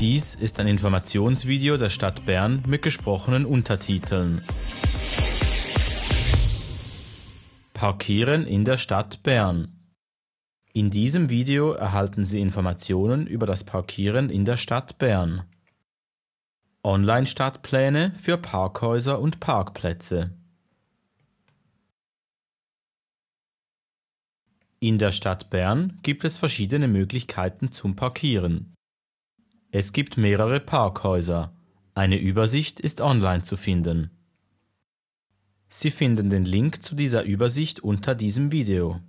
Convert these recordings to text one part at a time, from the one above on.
Dies ist ein Informationsvideo der Stadt Bern mit gesprochenen Untertiteln. Parkieren in der Stadt Bern. In diesem Video erhalten Sie Informationen über das Parkieren in der Stadt Bern. Online-Stadtpläne für Parkhäuser und Parkplätze. In der Stadt Bern gibt es verschiedene Möglichkeiten zum Parkieren. Es gibt mehrere Parkhäuser, eine Übersicht ist online zu finden. Sie finden den Link zu dieser Übersicht unter diesem Video.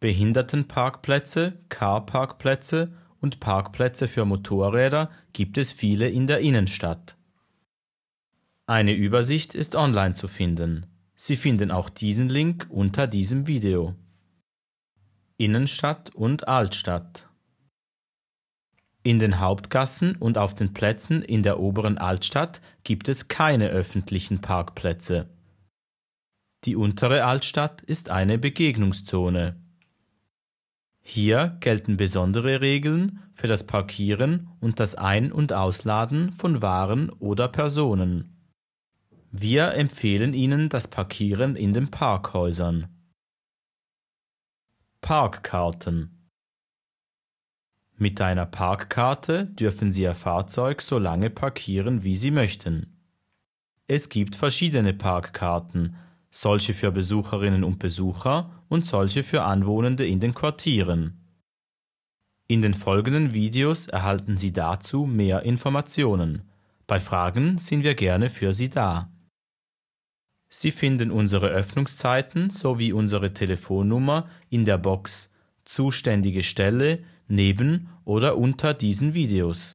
Behindertenparkplätze, Carparkplätze und Parkplätze für Motorräder gibt es viele in der Innenstadt. Eine Übersicht ist online zu finden. Sie finden auch diesen Link unter diesem Video. Innenstadt und Altstadt in den Hauptgassen und auf den Plätzen in der Oberen Altstadt gibt es keine öffentlichen Parkplätze. Die Untere Altstadt ist eine Begegnungszone. Hier gelten besondere Regeln für das Parkieren und das Ein- und Ausladen von Waren oder Personen. Wir empfehlen Ihnen das Parkieren in den Parkhäusern. Parkkarten mit einer Parkkarte dürfen Sie Ihr Fahrzeug so lange parkieren, wie Sie möchten. Es gibt verschiedene Parkkarten, solche für Besucherinnen und Besucher und solche für Anwohnende in den Quartieren. In den folgenden Videos erhalten Sie dazu mehr Informationen. Bei Fragen sind wir gerne für Sie da. Sie finden unsere Öffnungszeiten sowie unsere Telefonnummer in der Box Zuständige Stelle neben oder unter diesen Videos